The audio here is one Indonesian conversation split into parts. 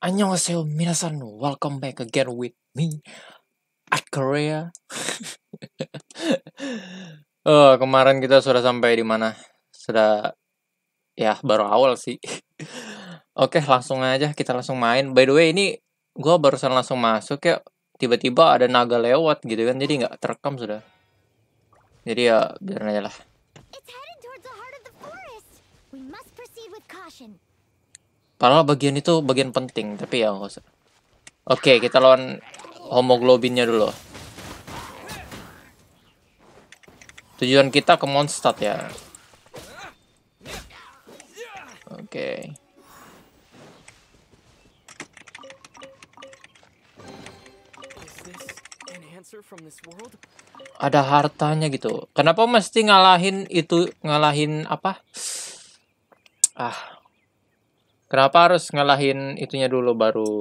Annyeonghaseyo minasan, welcome back again with me at Korea. oh, kemarin kita sudah sampai di mana? Sudah ya baru awal sih. Oke, langsung aja kita langsung main. By the way, ini gue barusan langsung masuk ya. Tiba-tiba ada naga lewat gitu kan, jadi nggak terekam sudah. Jadi ya biar aja lah. It's Padahal bagian itu bagian penting, tapi ya nggak usah. Oke, kita lawan homoglobinnya dulu. Tujuan kita ke monster ya. Oke. Ada hartanya gitu. Kenapa mesti ngalahin itu ngalahin apa? Ah, Kenapa harus ngalahin itunya dulu baru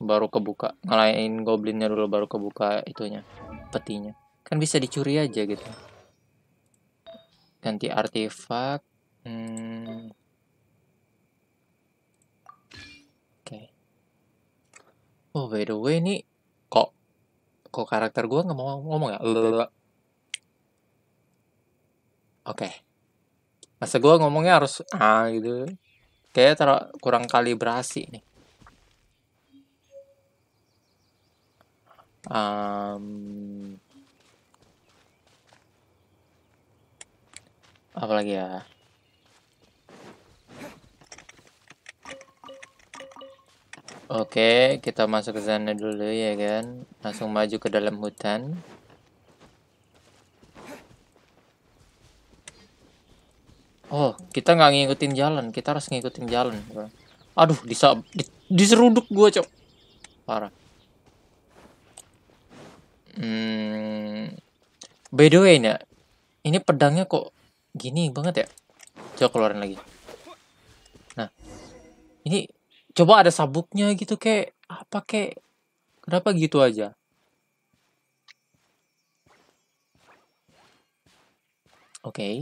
baru kebuka ngalahin goblinnya dulu baru kebuka itunya petinya kan bisa dicuri aja gitu ganti artefak hmm. oke okay. oh by the way nih kok kok karakter gue nggak mau ngomong ya oke okay. masa gue ngomongnya harus ah gitu Kayaknya ter- kurang kalibrasi nih. Um, apa lagi ya? Oke, kita masuk ke sana dulu ya kan. Langsung maju ke dalam hutan. oh kita nggak ngikutin jalan kita harus ngikutin jalan aduh bisa di, diseruduk gua cok parah hmm, by the way nih ini pedangnya kok gini banget ya coba keluarin lagi nah ini coba ada sabuknya gitu kayak apa kayak kenapa gitu aja Oke. Okay.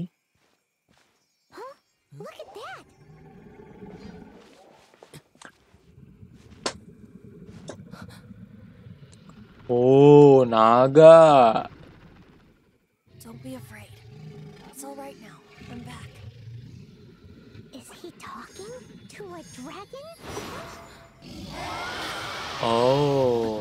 Look at that! Oh, Naga. Don't be afraid. It's all right now. I'm back. Is he talking to a dragon? Oh.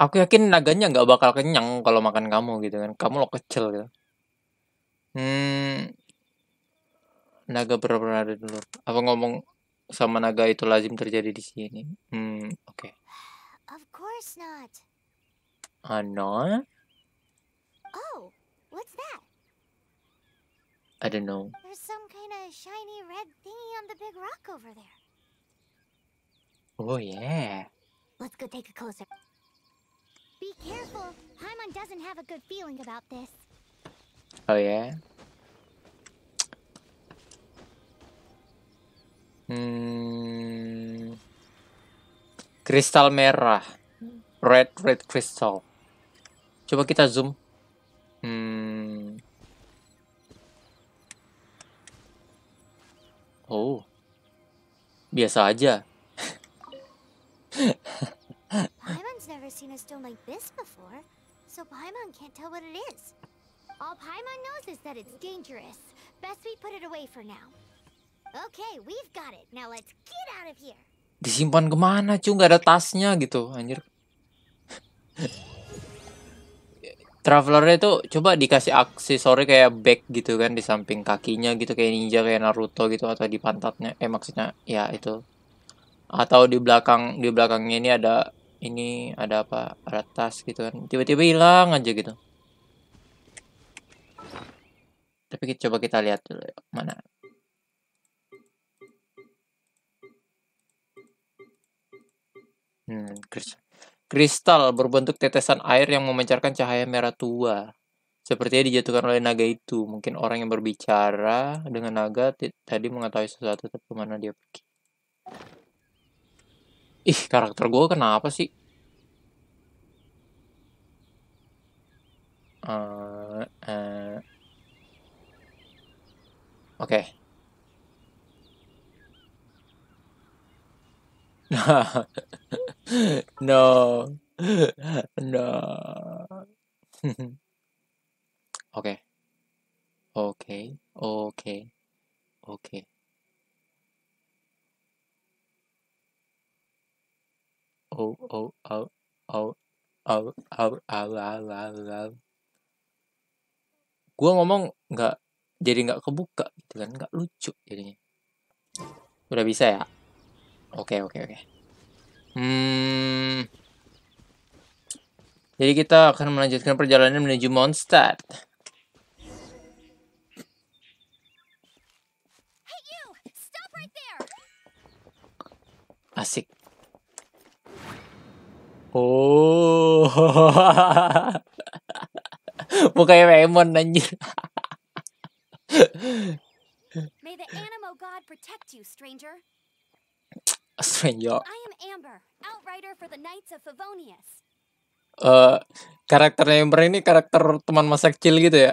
aku yakin naganya nggak bakal kenyang kalau makan kamu gitu kan kamu lo kecil gitu hmm naga benar ada dulu apa ngomong sama naga itu lazim terjadi di sini hmm oke okay. of course not Oh, no oh what's that I don't know there's some kind of shiny red thingy on the big rock over there oh yeah let's go take a closer Be careful. Paimon doesn't have a good feeling about this. Oh yeah. Hmm. Kristal merah. Red red crystal. Coba kita zoom. Hmm. Oh. Biasa aja. seen a stone like this before, so Paimon can't tell what it is. All Paimon knows is that it's dangerous. Best we put it away for now. Okay, we've got it. Now let's get out of here. Disimpan kemana cuy? Gak ada tasnya gitu, anjir. Travelernya tuh coba dikasih aksesori kayak bag gitu kan di samping kakinya gitu kayak ninja kayak Naruto gitu atau di pantatnya eh maksudnya ya itu atau di belakang di belakangnya ini ada ini ada apa ada tas gitu kan tiba-tiba hilang aja gitu tapi kita, coba kita lihat dulu yuk. mana hmm, kristal berbentuk tetesan air yang memancarkan cahaya merah tua Sepertinya dijatuhkan oleh naga itu. Mungkin orang yang berbicara dengan naga tadi mengetahui sesuatu, tapi mana dia pergi ih karakter gue kenapa sih uh, uh. oke okay. no no oke oke oke oke oh oh oh oh oh oh oh, oh, oh. gue ngomong nggak jadi nggak kebuka gitu kan nggak lucu jadinya udah bisa ya oke oke oke hmm jadi kita akan melanjutkan perjalanan menuju Mondstadt asik Oh. Mukanya Raymond anjir. May the animo god protect you, stranger. Stranger. I am Amber, outrider for the Knights of Favonius. Uh, karakter Amber ini karakter teman masa kecil gitu ya.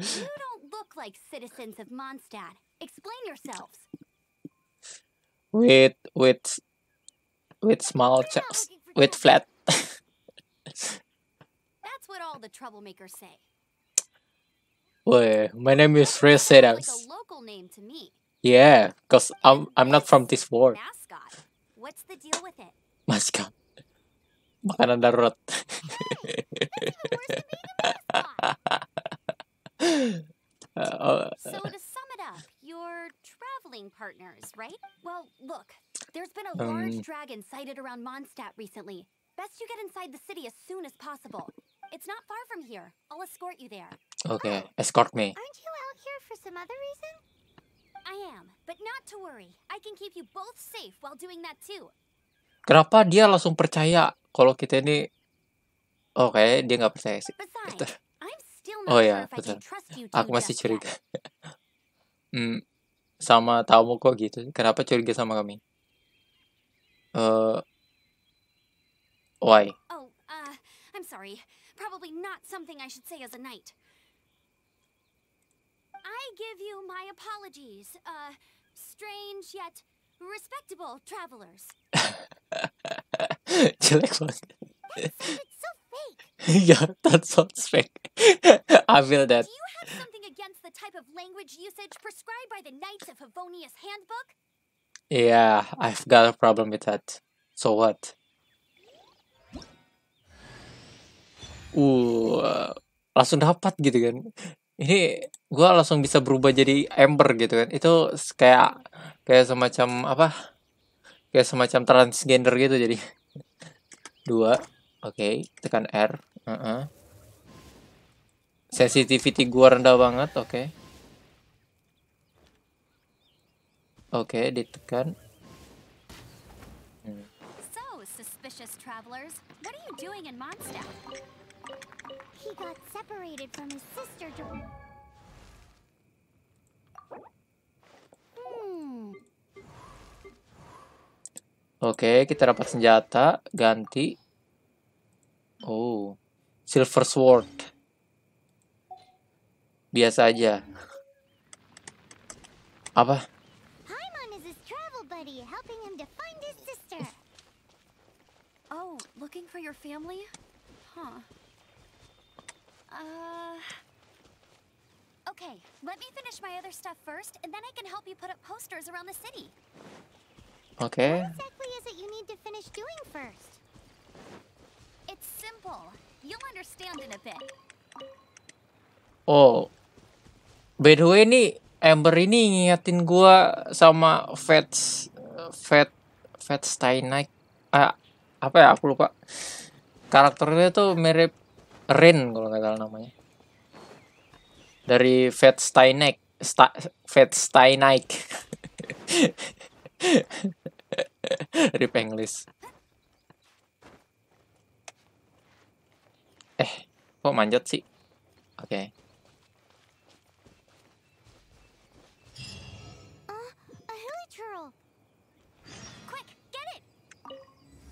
you don't look like citizens of Mondstadt. Explain yourselves. With with with small chest. with flat. That's what all the troublemakers say. Well, my name is Ray Sedans. Like a local name to me. Yeah, cause I'm I'm not from this world. Mascot. What's the deal with it? Mascot. Makanan darurat. Uh, uh, so to sum it up, you're traveling partners, right? large um, dragon sighted around Mondstadt recently. Best you get inside the city as soon as possible. It's not far from here. I'll escort you there. Okay, oh, escort me. Aren't you out here for some other reason? I am, but not to worry. I can keep you both safe while doing that too. Kenapa dia langsung percaya kalau kita ini Oke, okay, dia nggak percaya sih. Betul. Oh ya, betul. Aku masih curiga. hmm, sama tamu kok gitu. Kenapa curiga sama kami? Uh. Why? Oh, uh, I'm sorry. Probably not something I should say as a knight. I give you my apologies, uh, strange yet respectable travelers. Do you like what? That sounded so fake. yeah, that sounds fake. I feel that. Do you have something against the type of language usage prescribed by the Knights of Havonius Handbook? Yeah, I've got a problem with that. So what? Uh, langsung dapat gitu kan. Ini gue langsung bisa berubah jadi Ember gitu kan. Itu kayak kayak semacam apa? Kayak semacam transgender gitu jadi. Dua, oke, okay. tekan R. Uh -uh. Sensitivity gue rendah banget, oke. Okay. Oke, okay, ditekan. Oke, okay, kita dapat senjata, ganti. Oh, silver sword. Biasa aja. Apa? Looking for your family? Huh. Uh... Okay, let me finish my other stuff first, and then I can help you put up posters around the city. Okay. What exactly is it you need to finish doing first? It's simple. You'll understand in a bit. Oh. By the way nih, Amber ini ngingetin gua sama Fats uh, Fat Fat Steinek. Uh, ah, apa ya aku lupa karakternya tuh mirip Rin kalau nggak salah namanya dari Fat Steinek Fat Steinek Rip English eh kok manjat sih oke okay.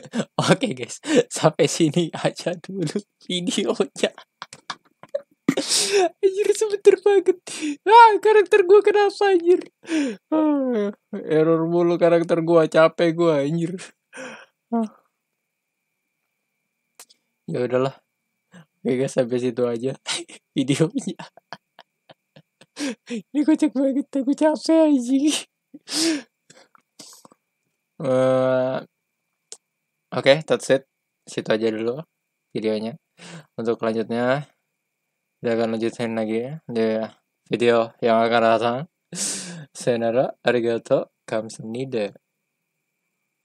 Oke okay, guys, sampai sini aja dulu videonya. anjir sebentar banget. Ah, karakter gue kenapa anjir? Ah, error mulu karakter gue, capek gue anjir. Ah. Ya udahlah. Oke guys, sampai situ aja videonya. Ini kocak banget, aku capek anjing. Uh, eh, Oke, okay, that's it. Situ aja dulu videonya. Untuk selanjutnya, dia akan lanjutin lagi ya video yang akan datang. Senara arigato kamsenide.